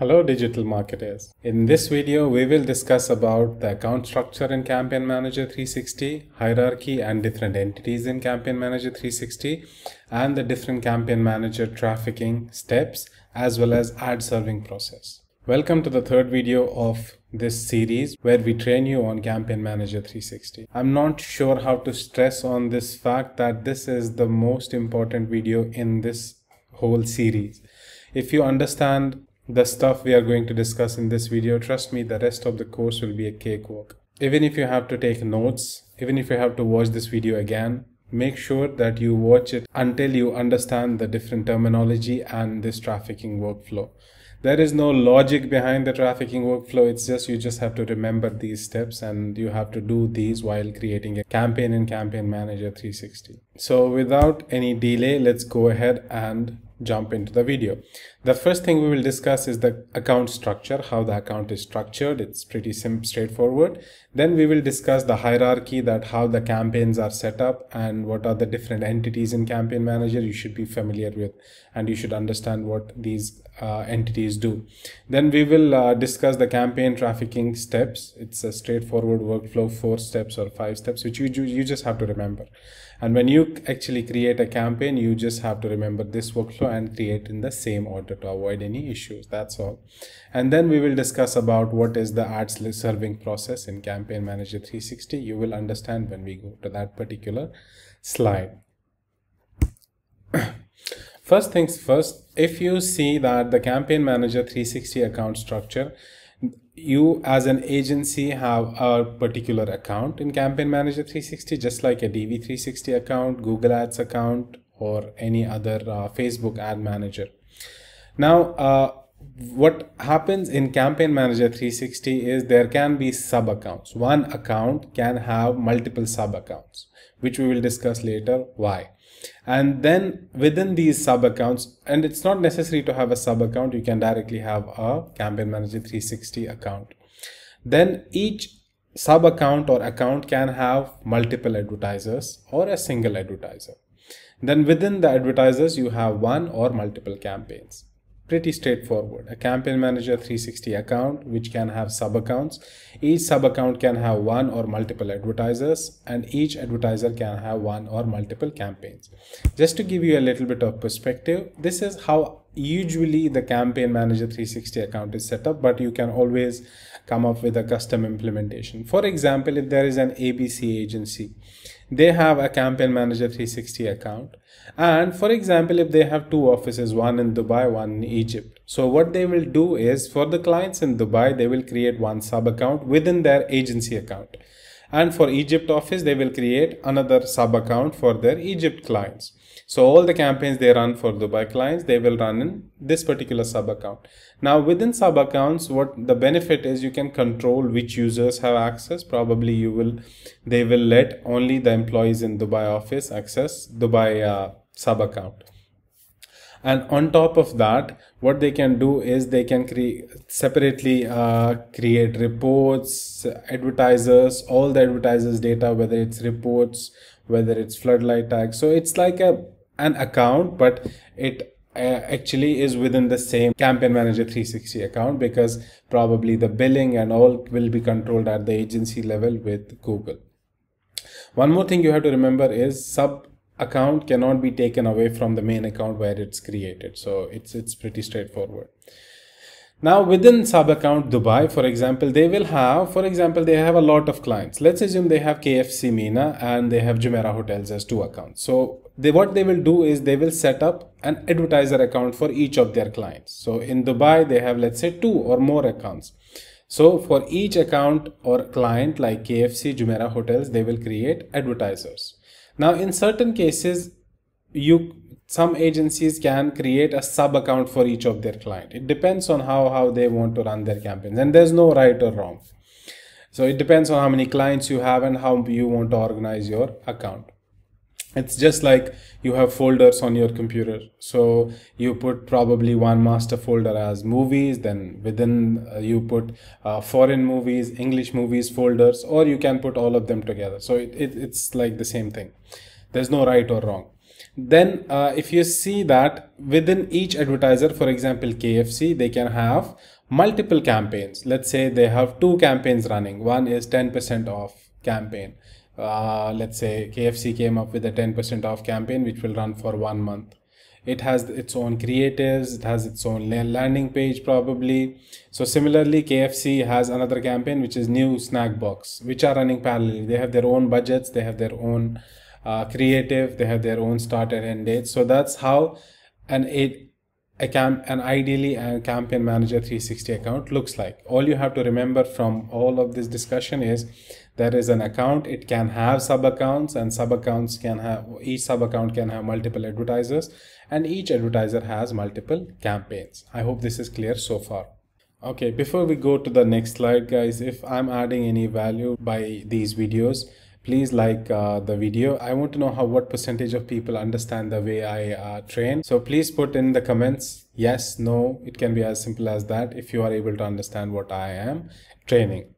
Hello digital marketers. In this video we will discuss about the account structure in Campaign Manager 360, hierarchy and different entities in Campaign Manager 360 and the different Campaign Manager trafficking steps as well as ad serving process. Welcome to the third video of this series where we train you on Campaign Manager 360. I'm not sure how to stress on this fact that this is the most important video in this whole series. If you understand the stuff we are going to discuss in this video, trust me, the rest of the course will be a cakewalk. Even if you have to take notes, even if you have to watch this video again, make sure that you watch it until you understand the different terminology and this trafficking workflow. There is no logic behind the trafficking workflow. It's just you just have to remember these steps and you have to do these while creating a campaign in Campaign Manager 360. So without any delay, let's go ahead and jump into the video. The first thing we will discuss is the account structure, how the account is structured. It's pretty simple, straightforward. Then we will discuss the hierarchy that how the campaigns are set up and what are the different entities in campaign manager you should be familiar with and you should understand what these uh, entities do. Then we will uh, discuss the campaign trafficking steps. It's a straightforward workflow, four steps or five steps, which you, you just have to remember. And when you actually create a campaign, you just have to remember this workflow and create in the same order wanted to avoid any issues that's all and then we will discuss about what is the ads serving process in campaign manager 360 you will understand when we go to that particular slide first things first if you see that the campaign manager 360 account structure you as an agency have a particular account in campaign manager 360 just like a dv360 account google ads account or any other uh, facebook ad manager now, uh, what happens in Campaign Manager 360 is there can be sub accounts. One account can have multiple sub accounts, which we will discuss later why. And then within these sub accounts, and it's not necessary to have a sub account, you can directly have a Campaign Manager 360 account. Then each sub account or account can have multiple advertisers or a single advertiser. Then within the advertisers, you have one or multiple campaigns pretty straightforward. A campaign manager 360 account, which can have sub accounts. Each sub account can have one or multiple advertisers and each advertiser can have one or multiple campaigns. Just to give you a little bit of perspective, this is how usually the campaign manager 360 account is set up, but you can always come up with a custom implementation. For example, if there is an ABC agency, they have a campaign manager 360 account and for example if they have two offices one in dubai one in egypt so what they will do is for the clients in dubai they will create one sub account within their agency account and for Egypt office they will create another sub account for their Egypt clients. So all the campaigns they run for Dubai clients, they will run in this particular sub account. Now within sub accounts, what the benefit is you can control which users have access. Probably you will, they will let only the employees in Dubai office access Dubai uh, sub account and on top of that what they can do is they can create separately uh, create reports advertisers all the advertisers data whether it's reports whether it's floodlight tags. so it's like a an account but it uh, actually is within the same campaign manager 360 account because probably the billing and all will be controlled at the agency level with google one more thing you have to remember is sub account cannot be taken away from the main account where it's created so it's it's pretty straightforward now within sub account Dubai, for example, they will have, for example, they have a lot of clients. Let's assume they have KFC Mina and they have Jumeirah Hotels as two accounts. So they, what they will do is they will set up an advertiser account for each of their clients. So in Dubai, they have, let's say two or more accounts. So for each account or client like KFC, Jumeirah Hotels, they will create advertisers. Now, in certain cases, you some agencies can create a sub account for each of their client. It depends on how how they want to run their campaigns, and there's no right or wrong. So it depends on how many clients you have and how you want to organize your account it's just like you have folders on your computer so you put probably one master folder as movies then within uh, you put uh, foreign movies english movies folders or you can put all of them together so it, it it's like the same thing there's no right or wrong then uh, if you see that within each advertiser for example kfc they can have multiple campaigns let's say they have two campaigns running one is 10% off campaign uh, let's say KFC came up with a 10% off campaign which will run for one month. It has its own creatives, it has its own landing page probably. So similarly, KFC has another campaign which is new snack box, which are running parallel. They have their own budgets, they have their own uh, creative, they have their own start and end date. So that's how an it a camp an ideally a uh, campaign manager 360 account looks like all you have to remember from all of this discussion is there is an account it can have sub accounts and sub accounts can have each sub account can have multiple advertisers and each advertiser has multiple campaigns i hope this is clear so far okay before we go to the next slide guys if i'm adding any value by these videos please like uh, the video i want to know how what percentage of people understand the way i uh, train so please put in the comments yes no it can be as simple as that if you are able to understand what i am training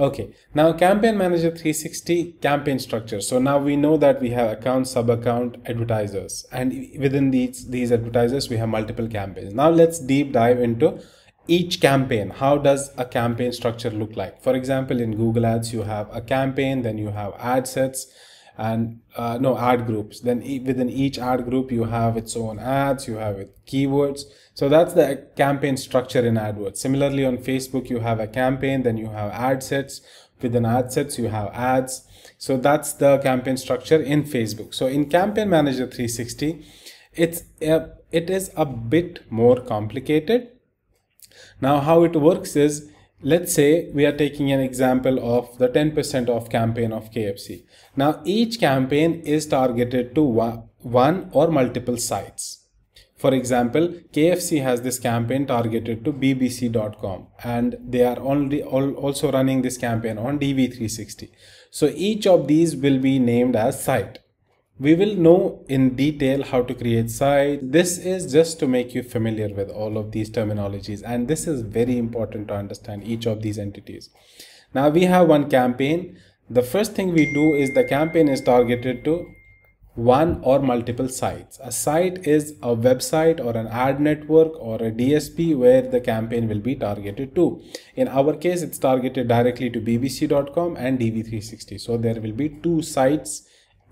Okay, now Campaign Manager 360 campaign structure. So now we know that we have account, sub-account, advertisers. And within these, these advertisers, we have multiple campaigns. Now let's deep dive into each campaign. How does a campaign structure look like? For example, in Google Ads, you have a campaign, then you have ad sets, and uh, no ad groups then e within each ad group you have its own ads you have keywords so that's the campaign structure in adwords similarly on facebook you have a campaign then you have ad sets within ad sets you have ads so that's the campaign structure in facebook so in campaign manager 360 it's a, uh, it is a bit more complicated now how it works is let's say we are taking an example of the 10% off campaign of KFC. Now each campaign is targeted to one or multiple sites. For example, KFC has this campaign targeted to bbc.com and they are only also running this campaign on DV360. So each of these will be named as site. We will know in detail how to create site. This is just to make you familiar with all of these terminologies and this is very important to understand each of these entities. Now we have one campaign. The first thing we do is the campaign is targeted to one or multiple sites. A site is a website or an ad network or a DSP where the campaign will be targeted to. In our case, it's targeted directly to bbc.com and dv360. So there will be two sites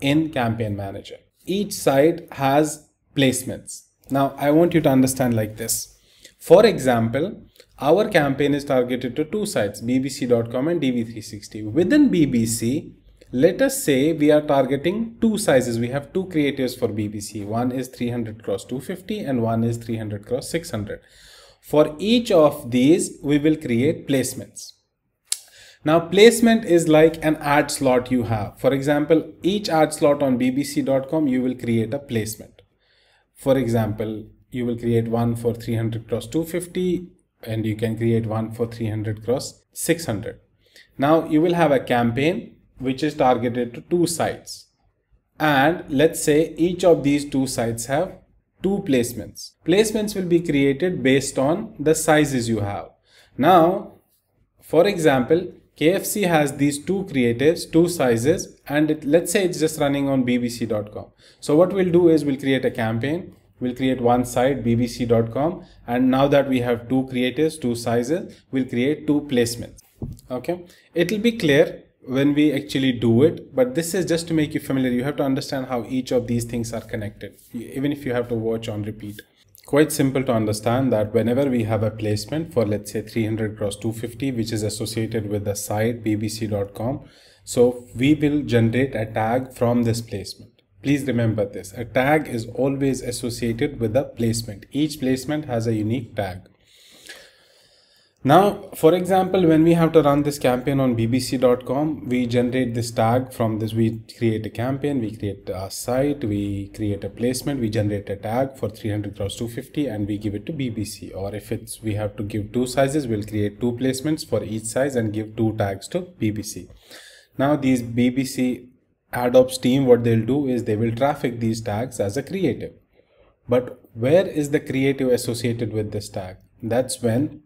in Campaign Manager. Each site has placements. Now, I want you to understand like this. For example, our campaign is targeted to two sites, bbc.com and dv360. Within BBC, let us say we are targeting two sizes. We have two creatives for BBC. One is 300 cross 250 and one is 300 cross 600. For each of these, we will create placements. Now placement is like an ad slot you have. For example, each ad slot on bbc.com, you will create a placement. For example, you will create one for 300 cross 250 and you can create one for 300 cross 600. Now you will have a campaign which is targeted to two sites. And let's say each of these two sites have two placements. Placements will be created based on the sizes you have. Now, for example, KFC has these two creatives, two sizes, and it, let's say it's just running on bbc.com. So what we'll do is we'll create a campaign. We'll create one site, bbc.com. And now that we have two creatives, two sizes, we'll create two placements. Okay. It'll be clear when we actually do it, but this is just to make you familiar. You have to understand how each of these things are connected, even if you have to watch on repeat quite simple to understand that whenever we have a placement for let's say 300 cross 250 which is associated with the site bbc.com so we will generate a tag from this placement please remember this a tag is always associated with a placement each placement has a unique tag now, for example, when we have to run this campaign on bbc.com, we generate this tag from this. We create a campaign, we create a site, we create a placement, we generate a tag for 300 cross 250 and we give it to BBC. Or if it's we have to give two sizes, we'll create two placements for each size and give two tags to BBC. Now, these BBC AdOps team, what they'll do is they will traffic these tags as a creative. But where is the creative associated with this tag? That's when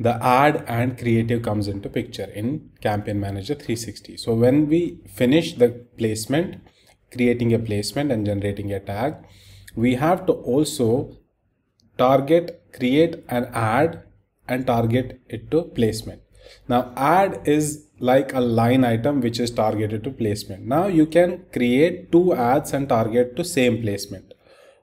the ad and creative comes into picture in campaign manager 360 so when we finish the placement creating a placement and generating a tag we have to also target create an ad and target it to placement now ad is like a line item which is targeted to placement now you can create two ads and target to same placement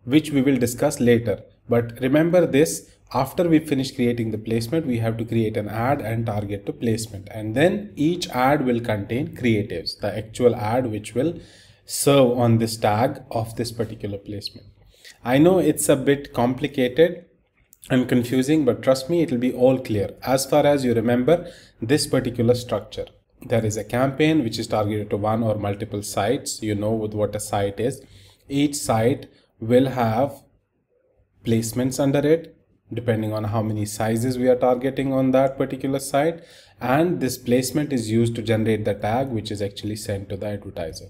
which we will discuss later but remember this after we finish creating the placement we have to create an ad and target to placement and then each ad will contain creatives the actual ad which will serve on this tag of this particular placement i know it's a bit complicated and confusing but trust me it will be all clear as far as you remember this particular structure there is a campaign which is targeted to one or multiple sites you know with what a site is each site will have placements under it depending on how many sizes we are targeting on that particular site and this placement is used to generate the tag which is actually sent to the advertiser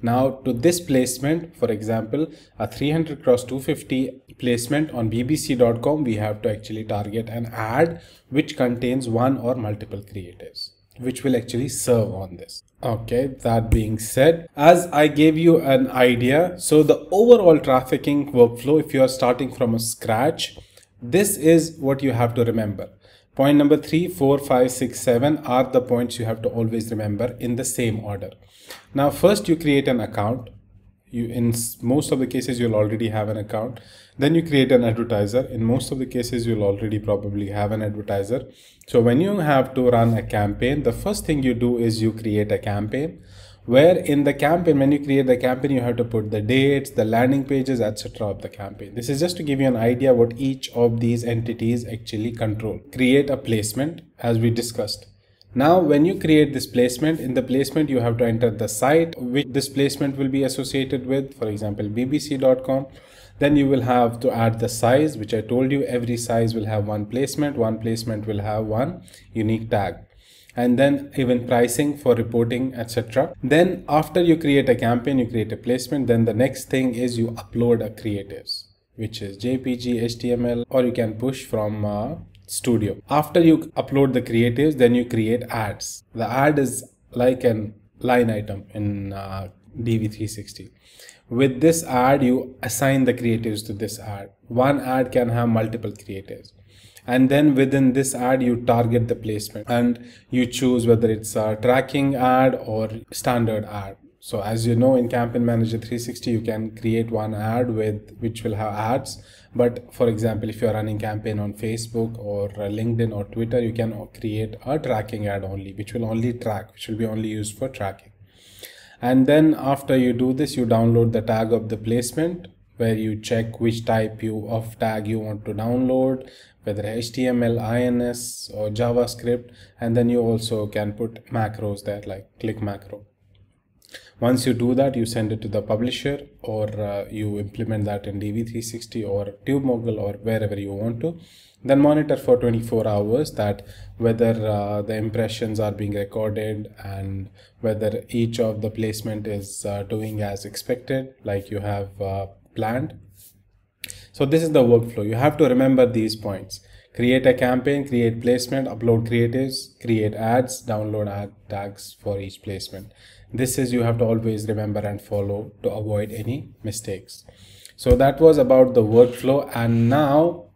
now to this placement for example a 300 cross 250 placement on bbc.com we have to actually target an ad which contains one or multiple creatives which will actually serve on this okay that being said as i gave you an idea so the overall trafficking workflow if you are starting from a scratch this is what you have to remember. Point number three, four, five, six, seven are the points you have to always remember in the same order. Now first you create an account. You In most of the cases you'll already have an account. Then you create an advertiser. In most of the cases you'll already probably have an advertiser. So when you have to run a campaign, the first thing you do is you create a campaign where in the campaign when you create the campaign you have to put the dates the landing pages etc of the campaign this is just to give you an idea what each of these entities actually control create a placement as we discussed now when you create this placement in the placement you have to enter the site which this placement will be associated with for example bbc.com then you will have to add the size which i told you every size will have one placement one placement will have one unique tag and then even pricing for reporting etc then after you create a campaign you create a placement then the next thing is you upload a creatives which is jpg html or you can push from uh, studio after you upload the creatives then you create ads the ad is like an line item in uh, dv360 with this ad you assign the creatives to this ad one ad can have multiple creatives and then within this ad you target the placement and you choose whether it's a tracking ad or standard ad so as you know in campaign manager 360 you can create one ad with which will have ads but for example if you are running campaign on facebook or linkedin or twitter you can create a tracking ad only which will only track which will be only used for tracking and then after you do this you download the tag of the placement where you check which type you of tag you want to download whether HTML, INS or JavaScript and then you also can put macros there like click macro. Once you do that, you send it to the publisher or uh, you implement that in DV360 or TubeMogul or wherever you want to. Then monitor for 24 hours that whether uh, the impressions are being recorded and whether each of the placement is uh, doing as expected, like you have uh, planned. So this is the workflow. You have to remember these points. Create a campaign, create placement, upload creatives, create ads, download ad tags for each placement. This is you have to always remember and follow to avoid any mistakes. So that was about the workflow and now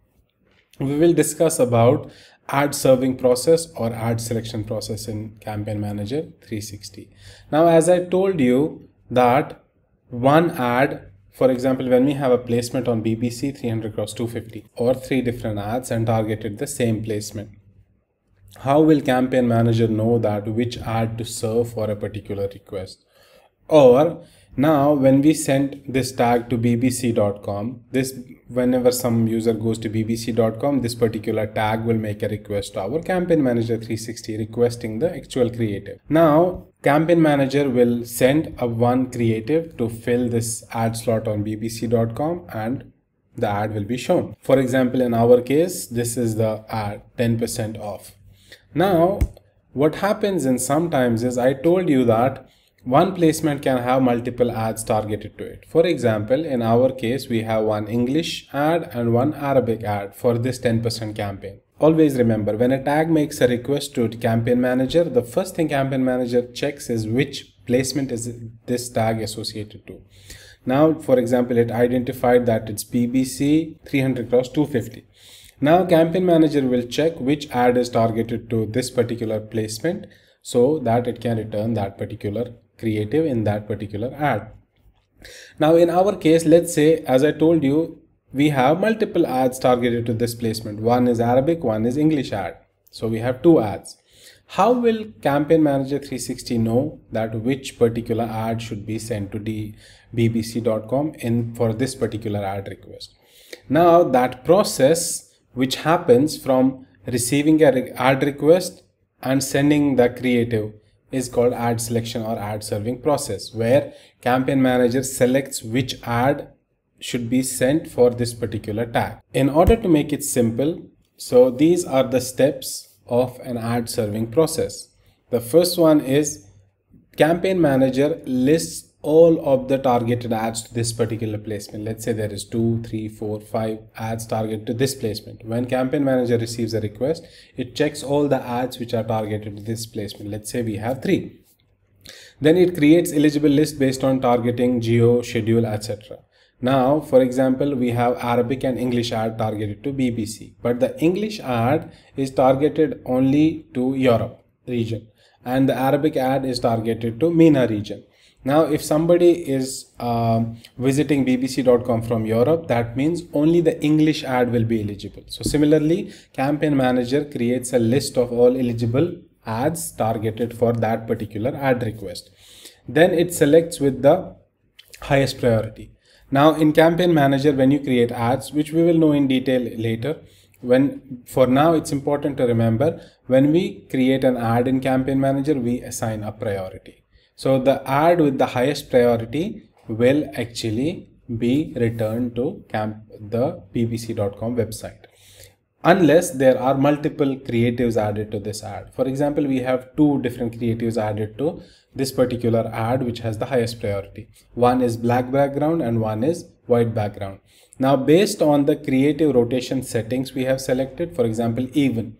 we will discuss about ad serving process or ad selection process in campaign manager 360 now as i told you that one ad for example, when we have a placement on BBC 300 cross 250 or three different ads and targeted the same placement, how will campaign manager know that which ad to serve for a particular request? Or now, when we send this tag to bbc.com, this whenever some user goes to bbc.com, this particular tag will make a request to our campaign manager 360 requesting the actual creative. Now, campaign manager will send a one creative to fill this ad slot on bbc.com and the ad will be shown. For example, in our case, this is the ad 10% off. Now, what happens in sometimes is I told you that one placement can have multiple ads targeted to it. For example, in our case, we have one English ad and one Arabic ad for this 10% campaign. Always remember, when a tag makes a request to campaign manager, the first thing campaign manager checks is which placement is this tag associated to. Now, for example, it identified that it's PBC 300 cross 250. Now campaign manager will check which ad is targeted to this particular placement so that it can return that particular creative in that particular ad. Now in our case, let's say, as I told you, we have multiple ads targeted to this placement. One is Arabic, one is English ad. So we have two ads. How will Campaign Manager 360 know that which particular ad should be sent to the bbc.com in for this particular ad request? Now that process which happens from receiving an ad request and sending the creative is called ad selection or ad serving process where campaign manager selects which ad should be sent for this particular tag. In order to make it simple, so these are the steps of an ad serving process. The first one is campaign manager lists all of the targeted ads to this particular placement. Let's say there is two, three, four, five ads targeted to this placement. When campaign manager receives a request, it checks all the ads which are targeted to this placement. Let's say we have three. Then it creates eligible list based on targeting, geo, schedule, etc. Now, for example, we have Arabic and English ad targeted to BBC, but the English ad is targeted only to Europe region and the Arabic ad is targeted to MENA region. Now, if somebody is uh, visiting bbc.com from Europe, that means only the English ad will be eligible. So similarly, campaign manager creates a list of all eligible ads targeted for that particular ad request. Then it selects with the highest priority. Now in campaign manager, when you create ads, which we will know in detail later, when for now it's important to remember when we create an ad in campaign manager, we assign a priority. So the ad with the highest priority will actually be returned to camp the pbc.com website unless there are multiple creatives added to this ad for example we have two different creatives added to this particular ad which has the highest priority one is black background and one is white background now based on the creative rotation settings we have selected for example even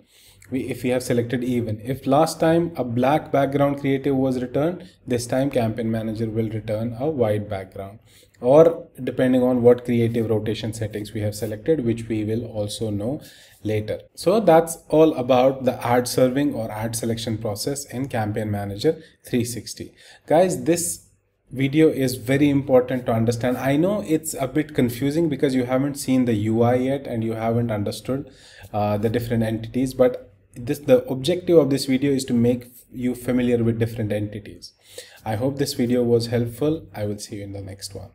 we, if we have selected even. If last time a black background creative was returned, this time campaign manager will return a white background or depending on what creative rotation settings we have selected, which we will also know later. So that's all about the ad serving or ad selection process in campaign manager 360. Guys, this video is very important to understand. I know it's a bit confusing because you haven't seen the UI yet and you haven't understood uh, the different entities, but this the objective of this video is to make you familiar with different entities. I hope this video was helpful. I will see you in the next one.